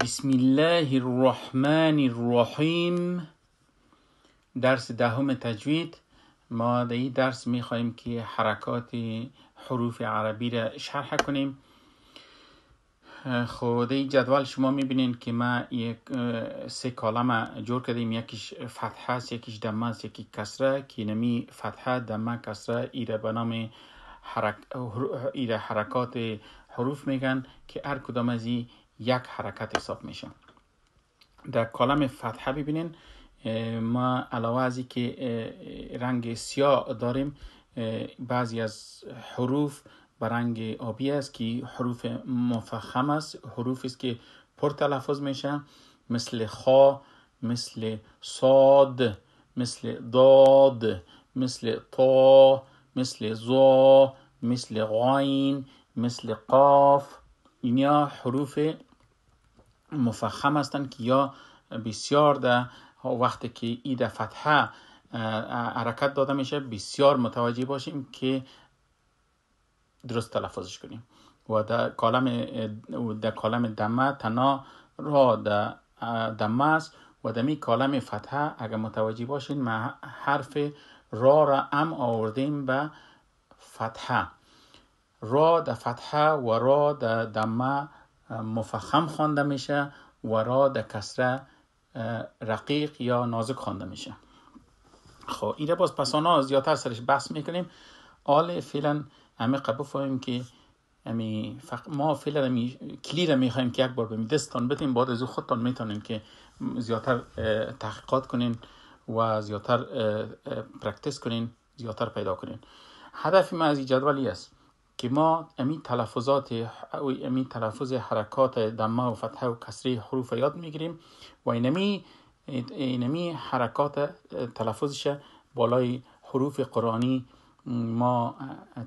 بسم الله الرحمن الرحیم درس دهم تجوید ما در این درس می که حرکات حروف عربی را شرح کنیم خود این جدول شما می بینین که ما یک سه کالم جور کردیم یکیش فتحه است یکیش دمه است یکی کسره که نمی فتحه دمه کسره ایره به نام ایره حرکات حروف میگن که هر کدام از این یک حرکت حساب میشه در کالم فتحه ببینین ما علاوه از که رنگ سیاه داریم بعضی از حروف به رنگ آبی است که حروف مفخم است حروف است که پر تلفظ میشه مثل خا مثل صاد مثل داد مثل تا مثل زا مثل غاین مثل قاف اینیا حروف مفخم هستند که یا بسیار در وقتی که ای در فتحه حرکت داده میشه بسیار متوجه باشیم که درست تلفظش کنیم و در کالم در کالم دمه تنا را در دمه است و در می کالم فتحه اگر متوجه باشین ما حرف را را ام آوردیم به فتحه را در فتحه و را در دمه مفخم خوانده میشه و را در کسره رقیق یا نازک خوانده میشه خب این باز پسانا زیادتر سرش بحث میکنیم آل فعلا همه قبول که امی ما فعلا امی... کلی را میخوایم که یک بار به دستان بتیم بعد از خودتان میتونیم که زیادتر تحقیقات کنین و زیادتر پرکتیس کنین زیادتر پیدا کنین هدف ما از این جدولی است که ما امی تلفظات امی تلفظ حرکات دمه و فتحه و کسری حروف یاد میگیریم و اینمی اینمی حرکات تلفظش بالای حروف قرآنی ما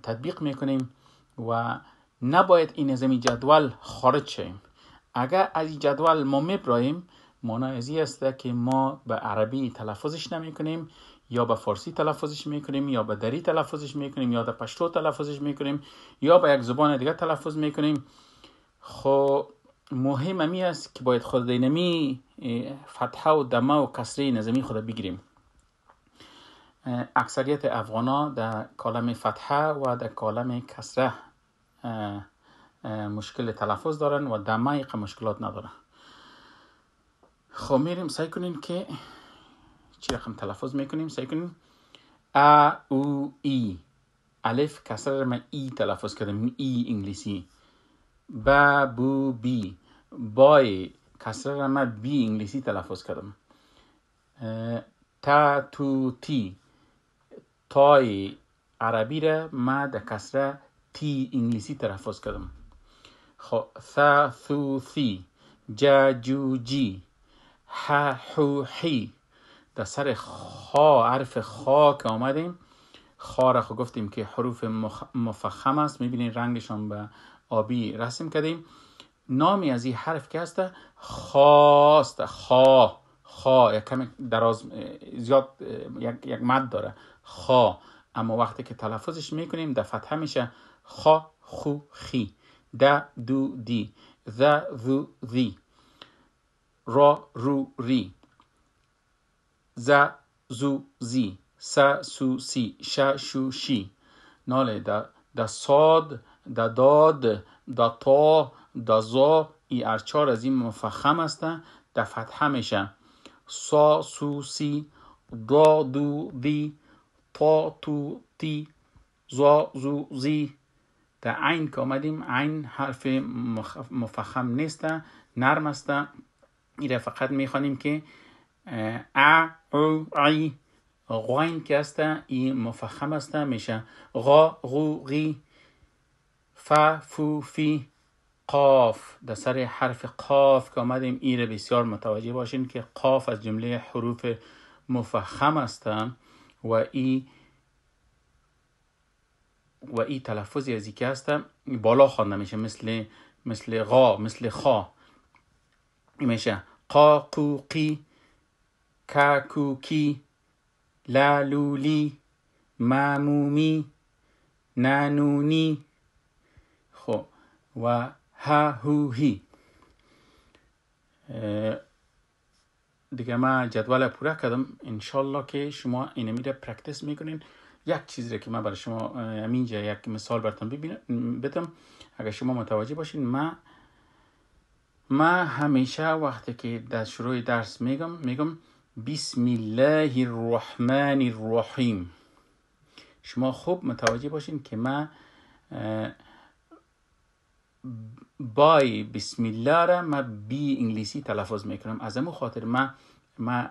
تطبیق میکنیم و نباید این از جدول خارج شیم اگر از این جدول ما میبراییم معنای ازی است که ما به عربی تلفظش نمی کنیم یا به فارسی تلفظش میکنیم یا به دری تلفظش میکنیم یا به پشتو تلفظش میکنیم یا به یک زبان دیگه تلفظ میکنیم خو خب، مهم امی است که باید خود دینمی فتحه و دمه و کسره نظمی خود بگیریم اکثریت افغانا در کالم فتحه و در کالم کسره مشکل تلفظ دارن و دمه مشکلات ندارن خب میریم سعی کنین که چی رقم تلفظ میکنیم سعی کنیم ا او ای الف کسر من ای تلفظ کردم ای انگلیسی ب بو بی بای کسر من بی انگلیسی تلفظ کردم تا تو تی تای عربی را ما در کسره تی انگلیسی تلفظ کردم خو خب، ثا ثو ثی جا جو جی ها حو حی در سر خا حرف خا که آمدیم خا را خو خب گفتیم که حروف مفخم است میبینید رنگشان به آبی رسم کردیم نامی از این حرف که هسته خواست خا خا یک کم دراز زیاد یک, یک مد داره خا اما وقتی که تلفظش میکنیم در فتحه میشه خا خو خی د دو دی ذ ذو ذی را رو ری ز زو زی س سو سی ش شو شی ناله دا دا da دا داد دا تا دا زا ای ارچار از این مفخم هستن در فتحه میشن سا سو سی دا دو دی تا تو تی زا زو زی در عین که آمدیم عین حرف مفخم نیست نرم است ایره فقط میخوانیم که ا او ای غوین که هسته ای مفخم است میشه غا غو غی ف فو فی قاف در سر حرف قاف که آمدیم ای بسیار متوجه باشین که قاف از جمله حروف مفخم است و ای و ای تلفظی از که است بالا خوانده میشه مثل مثل غا مثل خا میشه قا قو قی کاکوکی لالولی معمومی نانونی خو و هاهوهی دیگه ما جدول پوره کردم انشالله که شما اینه میره پرکتس میکنین یک چیز که من برای شما همینجا یک مثال براتون بدم اگر شما متوجه باشین من من همیشه وقتی که در شروع درس میگم میگم بسم الله الرحمن الرحیم شما خوب متوجه باشین که من بای بسم الله را من بی انگلیسی تلفظ میکنم از امو خاطر من من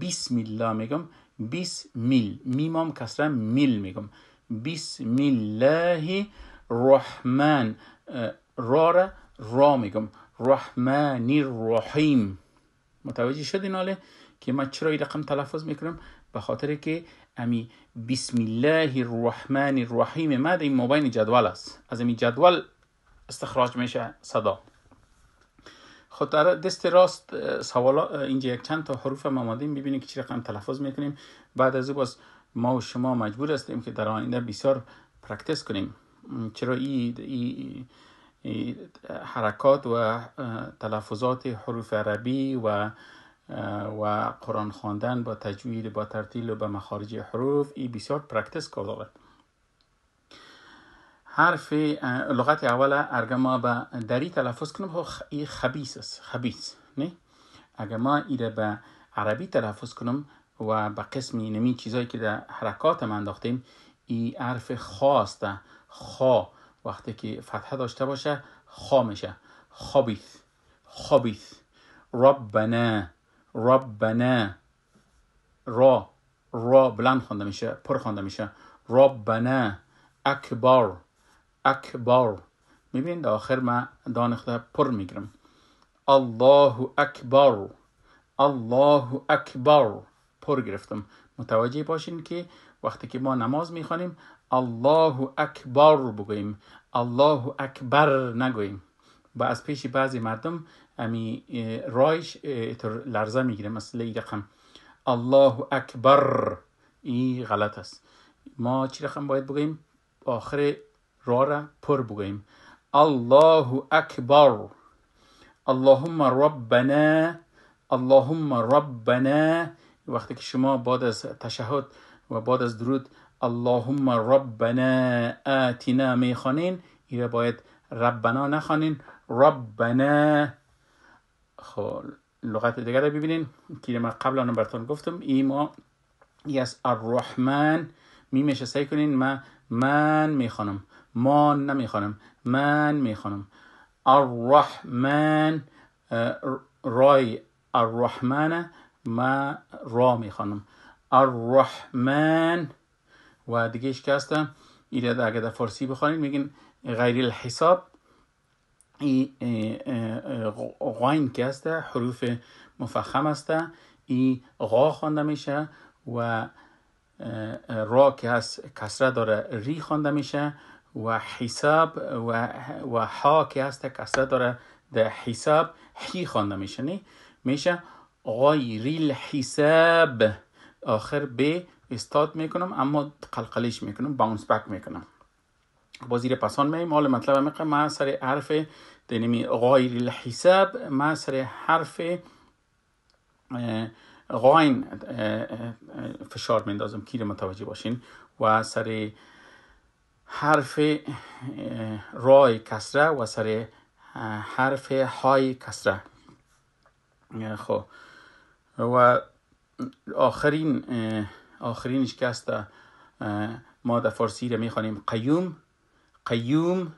بسم الله میگم بیس میل میمام کسرا میل میگم بسم الله رحمن را را را میگم رحمن الرحیم متوجه شدین حاله که ما چرا این رقم تلفظ میکنم به خاطر که امی بسم الله الرحمن الرحیم ما در این موبایل جدول است از این جدول استخراج میشه صدا خود خب دست راست سوالا اینجا یک چند تا حروف ما ماندیم ببینیم که چی رقم تلفظ میکنیم بعد از او باز ما و شما مجبور هستیم که در آینده بسیار پرکتس کنیم چرا این حرکات و تلفظات حروف عربی و و قرآن خواندن با تجوید با ترتیل و به مخارج حروف ای بسیار پرکتس کرده حرف لغت اول اگر ما به دری تلفظ کنم خو خب، ای خبیس است خبیس نه اگر ما ایره به عربی تلفظ کنیم و به قسم نمی چیزایی که در حرکات ما انداختیم ای حرف خواسته خا وقتی که فتحه داشته باشه خا میشه خبیث خبیث ربنا ربنا را را بلند خونده میشه پر خوانده میشه ربنا اکبر اکبر میبینید در آخر دان دانخته پر میگرم الله اکبر الله اکبر پر گرفتم متوجه باشین که وقتی که ما نماز میخوانیم الله اکبر بگوییم الله اکبر نگوییم و از پیش بعضی مردم رایش تر لرزه میگیره مثلا ای رقم الله اکبر این غلط است ما چی رقم باید بگیم آخر را را پر بگیم. الله اکبر اللهم ربنا اللهم ربنا وقتی که شما بعد از تشهد و بعد از درود اللهم ربنا آتنا میخوانین ایره باید ربنا نخوانین ربنا خب لغت دیگه رو ببینین که من قبل اون براتون گفتم ما ای از الرحمن میمشه سعی کنین من من میخوانم ما نمیخوانم من میخوانم الرحمن رای الرحمن ما را میخوانم الرحمن و دیگه ایش که هستم اگه در فارسی بخوانید میگین غیر الحساب این غاین که هسته حروف مفخم هسته ای غا خوانده میشه و را که هست کسره داره ری خوانده میشه و حساب و, و ها که هست کسره داره در حساب حی خوانده میشه نه میشه غایری الحساب آخر به استاد میکنم اما قلقلش میکنم باونس بک میکنم با زیر پسان میم حال مطلب مقه ما سر حرف دنمی غایر الحساب ما سر حرف غاین فشار میندازم کیر متوجه باشین و سر حرف رای کسره و سر حرف های کسره خب و آخرین آخرینش که است ما در فارسی رو میخوانیم قیوم قیوم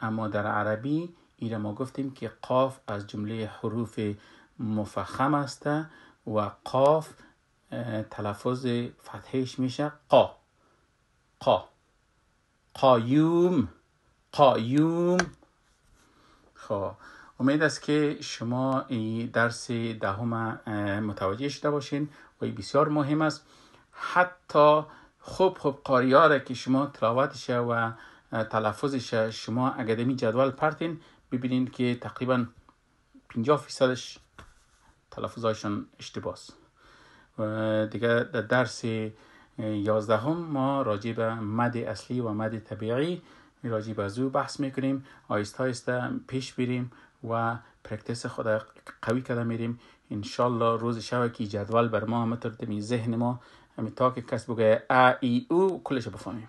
اما در عربی ایره ما گفتیم که قاف از جمله حروف مفخم است و قاف تلفظ فتحش میشه قا قا قایوم قایوم خب امید است که شما درس دهم متوجه شده باشین و بسیار مهم است حتی خوب خوب قاریاره که شما تلاوتش و تلفظش شما اکادمی جدول پرتین ببینید که تقریبا 50 فیصدش تلفظهایشان اشتباه است دیگه در درس یازدهم ما راجع به مد اصلی و مد طبیعی راجع به زو بحث میکنیم آیست آیسته پیش بریم و پرکتس خود قوی کرده میریم انشالله روز شب که جدول بر ما متر ذهن ما همه تا که کس بگه ا ای او کلش بفهمیم